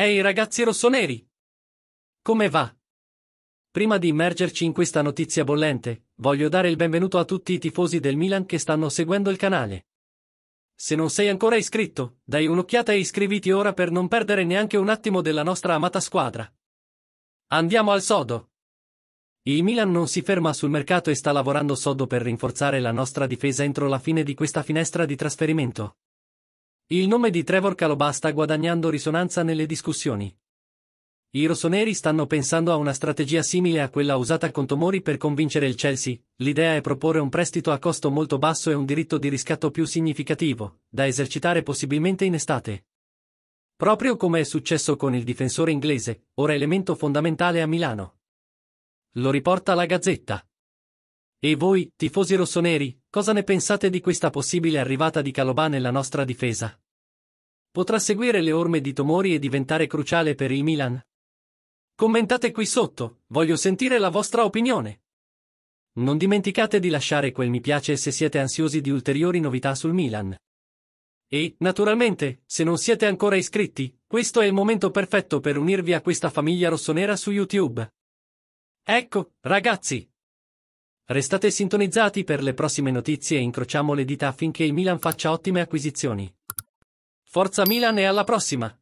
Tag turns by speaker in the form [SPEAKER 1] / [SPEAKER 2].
[SPEAKER 1] Ehi ragazzi rossoneri! Come va? Prima di immergerci in questa notizia bollente, voglio dare il benvenuto a tutti i tifosi del Milan che stanno seguendo il canale. Se non sei ancora iscritto, dai un'occhiata e iscriviti ora per non perdere neanche un attimo della nostra amata squadra. Andiamo al sodo! Il Milan non si ferma sul mercato e sta lavorando sodo per rinforzare la nostra difesa entro la fine di questa finestra di trasferimento. Il nome di Trevor Calobà sta guadagnando risonanza nelle discussioni. I rossoneri stanno pensando a una strategia simile a quella usata con Tomori per convincere il Chelsea, l'idea è proporre un prestito a costo molto basso e un diritto di riscatto più significativo, da esercitare possibilmente in estate. Proprio come è successo con il difensore inglese, ora elemento fondamentale a Milano. Lo riporta la Gazzetta. E voi, tifosi rossoneri, Cosa ne pensate di questa possibile arrivata di Calobà nella nostra difesa? Potrà seguire le orme di Tomori e diventare cruciale per il Milan? Commentate qui sotto, voglio sentire la vostra opinione. Non dimenticate di lasciare quel mi piace se siete ansiosi di ulteriori novità sul Milan. E, naturalmente, se non siete ancora iscritti, questo è il momento perfetto per unirvi a questa famiglia rossonera su YouTube. Ecco, ragazzi, Restate sintonizzati per le prossime notizie e incrociamo le dita affinché il Milan faccia ottime acquisizioni. Forza Milan e alla prossima!